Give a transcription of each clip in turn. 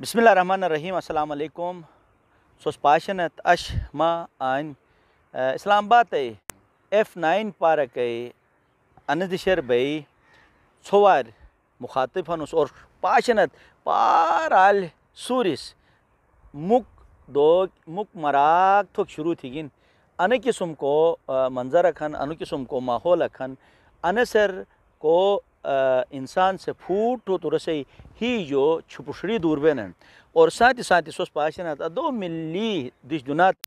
بسم اللہ الرحمن الرحیم السلام علیکم سوس پاشنت ما آن اسلام آباد ہے ایف نائن پارک اے اندشر بھئی سوار مخاطف پاشنت پارال سورس مک دو مک مراک تھوک شروع تھی گن ان قسم سم کو منظر ان قسم کو ماحول اکھن ان سر کو انسان سے پھوٹو تو رسے ہی جو چھپشری دور بین اور ساتھ ساتھی ساتھ سوس پاش تا دو ملی دش دنات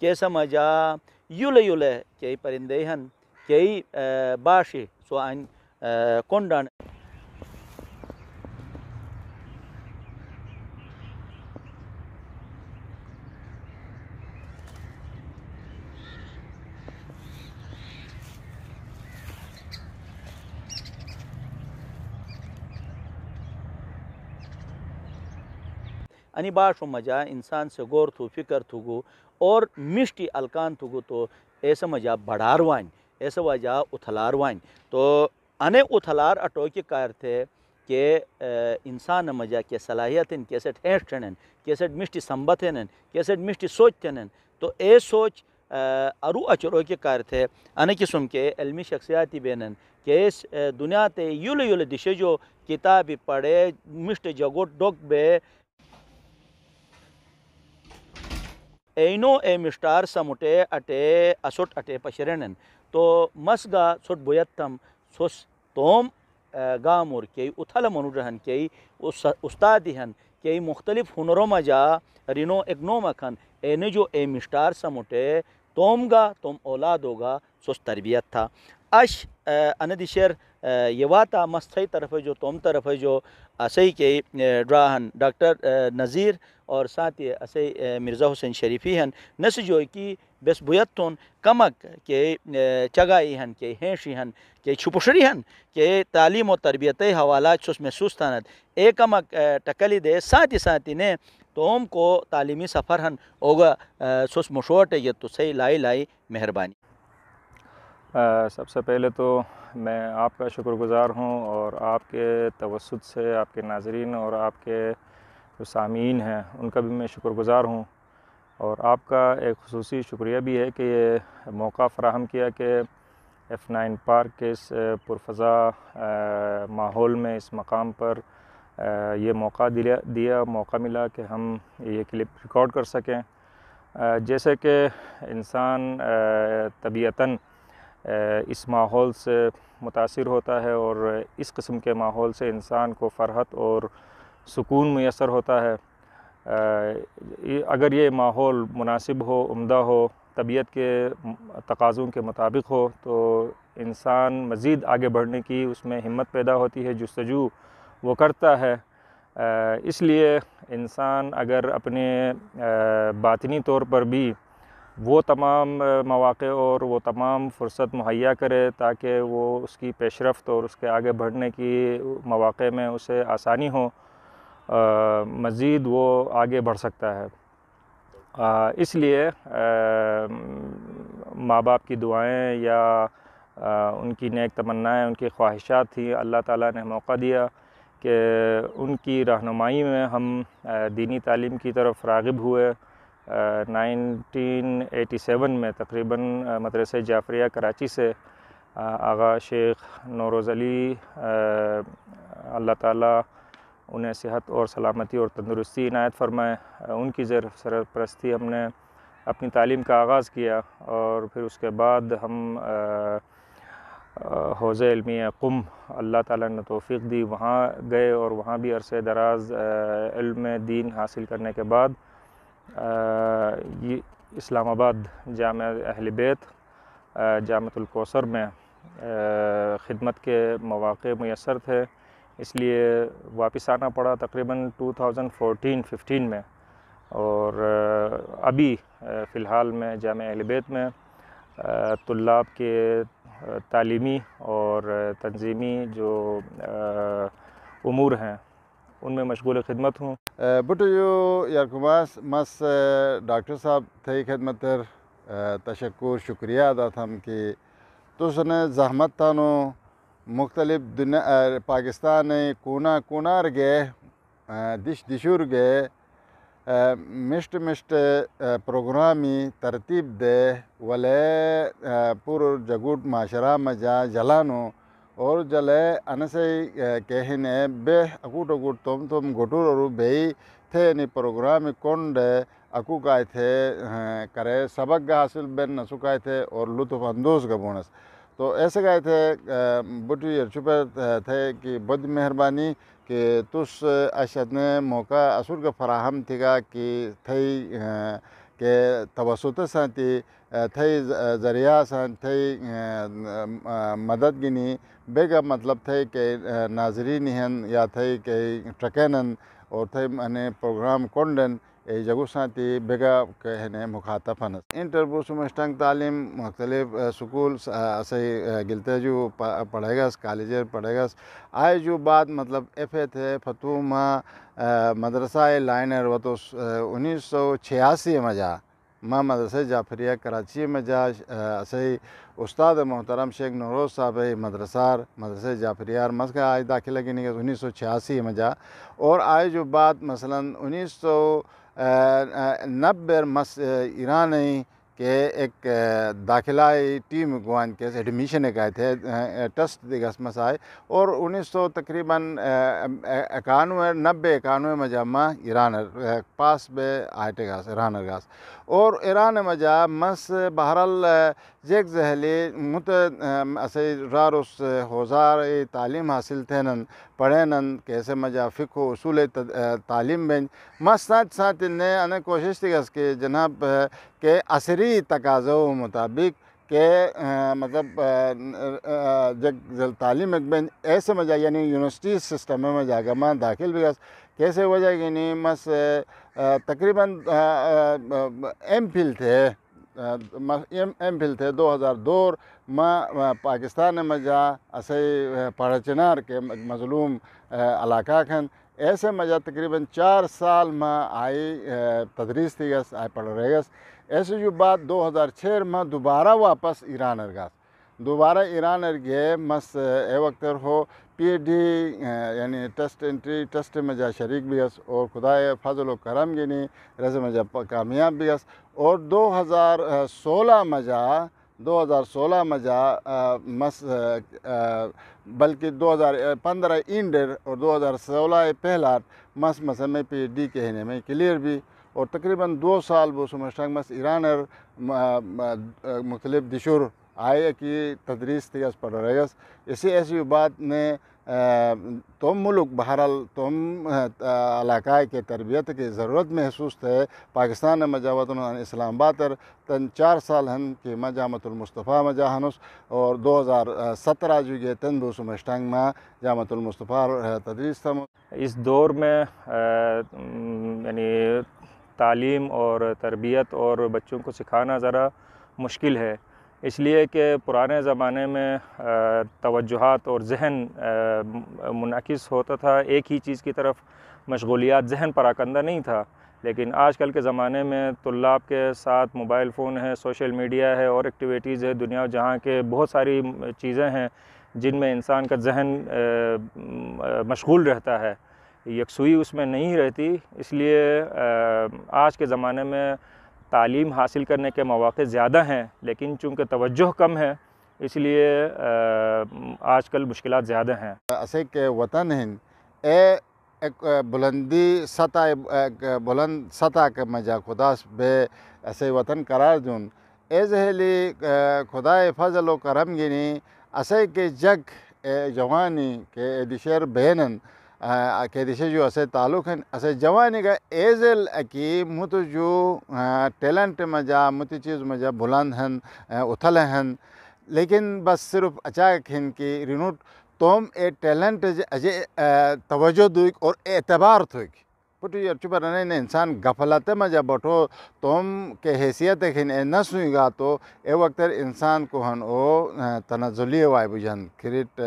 کہ سمجھا یولے یولے کئی پرندے ہیں کئی باش سوئن کونڈان انی و مجا انسان سے گور تو فکر تو گو اور مشٹی الکان تو گو تو ایسا مجا بڑھار ایسا وجا وجہ وائن تو انے اتھلار اٹو کی کار تھے کہ انسان مجا کے صلاحیتیں کیسے ٹھینٹن کیسے سمبت سمبھن کیسے مشٹی سوچ تھے تو اے سوچ ارو اچرو کے کار تھے انے قسم کے علمی شخصیاتی بینن کہ کہ دنیا تے یول یول دشے جو کتاب پڑھے مشٹ جگو ڈوک بے اینو نو اے مشٹار سمٹے اٹے اسٹ اٹے پشرین تو مس گا سٹ بویتم سس توم گامور مر کے اتھل منورہن کئی استادہن کئی مختلف ہنروں مجا رینو اگنو مکھن اینے جو اے مشٹار سمٹے توم گا توم اولاد ہوگا سس تربیت تھا اش اندشر یہ مستھئی طرف جو تم طرف جو اسی کے ڈراہن ڈاکٹر نذیر اور سات اسی مرزا حسین شریفی ہیں نس جو کی بس بویتون کمک کے چگائی ہیں کے ہینشی ہیں کے چھپشری ہیں کے تعلیم و تربیت حوالات سس محسوسان اے کمک ٹکلی دے ساتھی ساتھی نے توم کو تعلیمی سفر ہن اوگا سس مشوٹ یہ تو سی لائی لائی مہربانی سب سے پہلے تو میں آپ کا شکر گزار ہوں اور آپ کے توسط سے آپ کے ناظرین اور آپ کے جو سامعین ہیں ان کا بھی میں شکر گزار ہوں اور آپ کا ایک خصوصی شکریہ بھی ہے کہ یہ موقع فراہم کیا کہ ایف نائن پارک کے اس پرفضا ماحول میں اس مقام پر یہ موقع دیا دیا موقع ملا کہ ہم یہ کلپ ریکارڈ کر سکیں جیسے کہ انسان طبیعتاً اس ماحول سے متاثر ہوتا ہے اور اس قسم کے ماحول سے انسان کو فرحت اور سکون میسر ہوتا ہے اگر یہ ماحول مناسب ہو عمدہ ہو طبیعت کے تقاضوں کے مطابق ہو تو انسان مزید آگے بڑھنے کی اس میں ہمت پیدا ہوتی ہے جو سجو وہ کرتا ہے اس لیے انسان اگر اپنے باطنی طور پر بھی وہ تمام مواقع اور وہ تمام فرصت مہیا کرے تاکہ وہ اس کی پیشرفت اور اس کے آگے بڑھنے کی مواقع میں اسے آسانی ہو مزید وہ آگے بڑھ سکتا ہے اس لیے ماں باپ کی دعائیں یا ان کی نیک تمنائیں ان کی خواہشات تھیں اللہ تعالیٰ نے موقع دیا کہ ان کی رہنمائی میں ہم دینی تعلیم کی طرف راغب ہوئے نائنٹین ایٹی سیون میں تقریباً مدرسہ جعفریہ کراچی سے آغا شیخ نوروز علی اللہ تعالیٰ انہیں صحت اور سلامتی اور تندرستی عنایت فرمائے ان کی زیر سرپرستی ہم نے اپنی تعلیم کا آغاز کیا اور پھر اس کے بعد ہم حوض علمی قم اللہ تعالیٰ نے توفیق دی وہاں گئے اور وہاں بھی عرصے دراز علم دین حاصل کرنے کے بعد یہ اسلام آباد جامع اہل بیت جامعۃ الکوثر میں خدمت کے مواقع میسر تھے اس لیے واپس آنا پڑا تقریباً 2014-15 میں اور ابھی فی الحال میں جامعہ اہل بیت میں طلاب کے تعلیمی اور تنظیمی جو امور ہیں ان میں مشغول خدمت ہوں بٹو جو یارکماس مس ڈاکٹر صاحب تھے خدمت تشکر شکریہ ادا تھم کہ زحمت زحمتانوں مختلف دنیا پاکستان کونہ کونار گئے دش دشور گئے مشٹ مشٹ پروگرامی ترتیب دے ولے جگوٹ معاشرہ میں جا اور جلے انسے کہنے بے اکوٹ اکوٹ تم تم گھٹور اور بے تھے نی پروگرام کون ڈے عقوق تھے کرے سبق گا حاصل بین نسو کائے تھے اور لطف اندوز کا بونس تو ایسے گئے تھے چھپے تھے کہ بد مہربانی کہ تس اشد نے موقع اصول کا فراہم تھی گا کہ تھے کہ سانتی تھئی ذریعہ سن تھئی مدد گنی بے گا مطلب تھئی کہ ناظرین یا کہ ٹرکینن اور تھئی انہیں پروگرام کنڈن ای اے جگہ سے کہنے مخاطب مخاطف انٹربوسم سمشتنگ تعلیم مختلف سکول اسے گلتے جو پڑھے گا کالیجر پڑھے گا آئے جو بعد مطلب ایف اے تھے فتو مدرسہ مدرسہ و تو انیس سو چھیاسی مجھا ماں مدرسہ جعفریہ کراچی میں جا اسی استاد محترم شیخ نوروز صاحب مدرسار مدرسہ جعفریہ مس کا آج داخلہ کی نہیں انیس سو چھیاسی میں جا اور آئے جو بات مثلا انیس سو نبے مس ایرانی کہ ایک داخلہ ٹیم گوان کے ایڈمیشن ایک آئے تھے ٹسٹ تھی گس مس آئے اور انیس سو تقریباً اکانوے نبے اکانوے مجمع ایران پاس میں آئے ٹیکس ایران گاس اور ایران مجا مس بحر جیک زہلی مت رارس ہوزار تعلیم حاصل تھے نن پڑھے نند کیسے مجا فکر اصول تعلیم بین مس ساتھ ساتھ انہیں انہیں کوشش تھی گس کہ جناب کہ عصری تقاضوں مطابق کہ مطلب جب تعلیم اقبال ایسے میں جا یعنی یونیورسٹی سسٹم میں جا کے میں داخل بھی گس کیسے جائے گی نہیں مس تقریباً ایم پھل تھے ایم پھل تھے دو ہزار دو میں پاکستان میں جا اسے چنار کے مظلوم علاقہ کھن ایسے میں جا تقریباً چار سال میں آئی تدریس تھی گس آئی پڑھ رہے گس ایسے جو بات دو ہزار چھ میں دوبارہ واپس ایران ار دوبارہ ایران ارگے گئے مس اے وقت ہو پی ڈی یعنی ٹیسٹ انٹری ٹیسٹ میں جا شریک بھی حس اور خدا فضل و کرم گنی رض جا کامیاب بھی حس اور دو ہزار سولہ مجا دو ہزار سولہ مزا مس بلکہ دو ہزار پندرہ اینڈر اور دو ہزار سولہ پہلا مس مسئلہ میں پی ایچ ڈی کہنے میں کلیئر بھی اور تقریباً دو سال مس ایرانر مختلف دشور آئے کی تدریس تھی اس پر اسی ایسی بات نے تم ملک بہرحال تم علاقہ کے تربیت کی ضرورت محسوس ہے پاکستان میں مجاوت اسلام باتر تن چار سال ہن کے مجامت المصطفیٰ مجاہنس اور دو ہزار سترہ جو تندوسوم میں جامت المصطفیٰ تدریس تھا اس دور میں یعنی تعلیم اور تربیت اور بچوں کو سکھانا ذرا مشکل ہے اس لیے کہ پرانے زمانے میں توجہات اور ذہن منعکس ہوتا تھا ایک ہی چیز کی طرف مشغولیات ذہن پر آکندہ نہیں تھا لیکن آج کل کے زمانے میں طلاب کے ساتھ موبائل فون ہے سوشل میڈیا ہے اور ایکٹیویٹیز ہے دنیا جہاں کے بہت ساری چیزیں ہیں جن میں انسان کا ذہن مشغول رہتا ہے یکسوئی اس میں نہیں رہتی اس لیے آج کے زمانے میں تعلیم حاصل کرنے کے مواقع زیادہ ہیں لیکن چونکہ توجہ کم ہے اس لیے آج کل مشکلات زیادہ ہیں اسے کے وطن اے بلندی سطح بلند سطح کے مجا خدا بے اسے وطن قرار دون اے زہلی خدا فضل و کرم گنی اسے کے جگ اے جوانی کے دشیر بہنن جو اسے تعلق ہیں اسے جوانی کا ایزل کی مت جو ٹیلنٹ مجا مت چیز مجا بلند ہیں اتھل ہیں لیکن بس صرف اچاک ہیں کہ رینوٹ توم اے ٹیلنٹ اجے توجہ اور اعتبار دیکھ پوٹ چیز انسان غفلت میں جب بیٹھو تم کے حیثیت اے نہ سوئی گا تو اے وقت انسان کو ہن او بجن کریٹ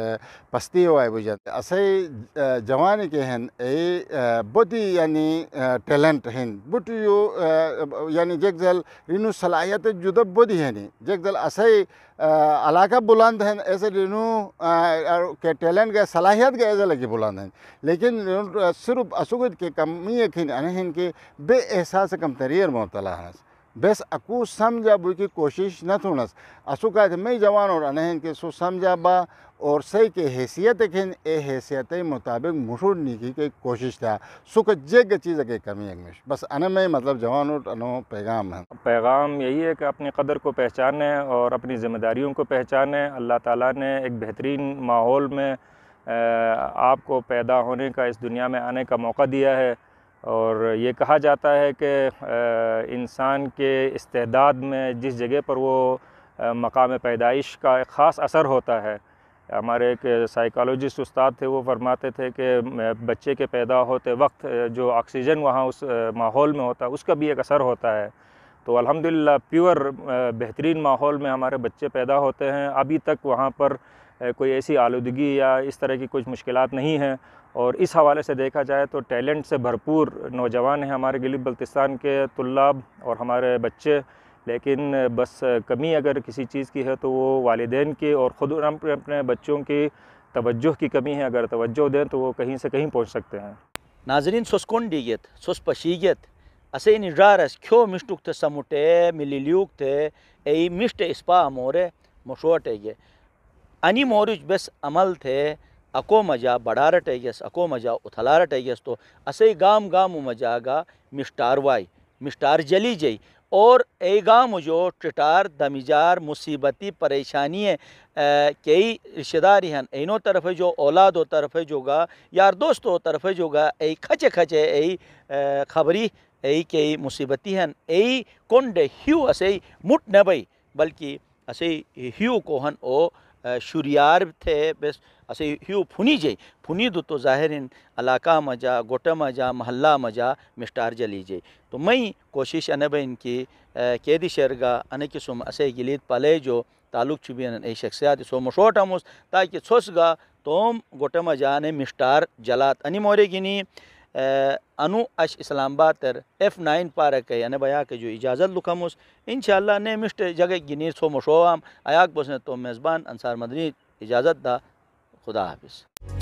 پستی وائے بجن اسے جوانی کے ہن اے بودی یعنی ٹیلنٹ ہن پٹ یو یعنی جیک صلاحیت جدب بودی بدھ جگزل اسے علاقہ بلند ہیں ایسے رینو کے ٹیلنٹ کے صلاحیت کے ایسے لگی بلند ہیں لیکن صرف اسوگت کے کمی یقین انہین کے بے احساس کم مبتلا ہیں بس اکو سمجھا بوئی کی کوشش نہ تھونس کہا بس میں جوان اور انح کے سو سمجھا با اور سی کے حیثیت کے اے حیثیت مطابق مشہور نیکی کی کوشش تھا جگ چیز کے کمی کمیش بس میں مطلب جوان اور انہوں پیغام ہے پیغام یہی ہے کہ اپنی قدر کو پہچانے اور اپنی ذمہ داریوں کو پہچانے اللہ تعالیٰ نے ایک بہترین ماحول میں آپ کو پیدا ہونے کا اس دنیا میں آنے کا موقع دیا ہے اور یہ کہا جاتا ہے کہ انسان کے استعداد میں جس جگہ پر وہ مقام پیدائش کا ایک خاص اثر ہوتا ہے ہمارے ایک سائیکالوجسٹ استاد تھے وہ فرماتے تھے کہ بچے کے پیدا ہوتے وقت جو آکسیجن وہاں اس ماحول میں ہوتا ہے اس کا بھی ایک اثر ہوتا ہے تو الحمدللہ پیور بہترین ماحول میں ہمارے بچے پیدا ہوتے ہیں ابھی تک وہاں پر کوئی ایسی آلودگی یا اس طرح کی کچھ مشکلات نہیں ہیں اور اس حوالے سے دیکھا جائے تو ٹیلنٹ سے بھرپور نوجوان ہیں ہمارے گلی بلتستان کے طلاب اور ہمارے بچے لیکن بس کمی اگر کسی چیز کی ہے تو وہ والدین کی اور خود اپنے بچوں کی توجہ کی کمی ہے اگر توجہ دیں تو وہ کہیں سے کہیں پہنچ سکتے ہیں ناظرین اسے سسکنڈیت سسپشیت سمٹے ای مشٹ اسپا مشوٹے گے انی مورج بس عمل تھے اکو مجا بڑا رٹے گیس اکو مجا اتھلا رٹے گیس تو اسے گام گام مجا گا مشٹار وائی مشٹار جلی جئی اور اے گام جو ٹٹار دمیجار مصیبتی پریشانی ہے کئی رشتہ داری ہیں اینوں طرف جو اولاد و طرف جو گا یار دوستوں طرف جو گا اے کھچے کھچے اے خبری اے کئی مصیبتی ہیں اے کنڈ ہیو اسے مٹ نہ بئی بلکہ اسے ہیو ہن او شوریار تھے بس ہیو پھونی جے پھونی دو تو ظاہرین علاقہ مجا گوٹا مجا محلہ مجا جا مسٹار جلی جے تو میں کوشش انہ بہ ان کی کیدی شرگا انہ کی سم اسے گلید پلے جو تعلق ای شخصیات سو مشوٹ ہم تاکہ سوس گا تم گٹے م جا مشٹار جلات انی مورے گنی انو اش اسلام باتر ایف نائن پار کے انبیا کے جو اجازت لکھموس انشاءاللہ ان نے مشت جگہ گنیر سو مشوام آیاک بسنے تو میزبان انصار مدنی اجازت دا خدا حافظ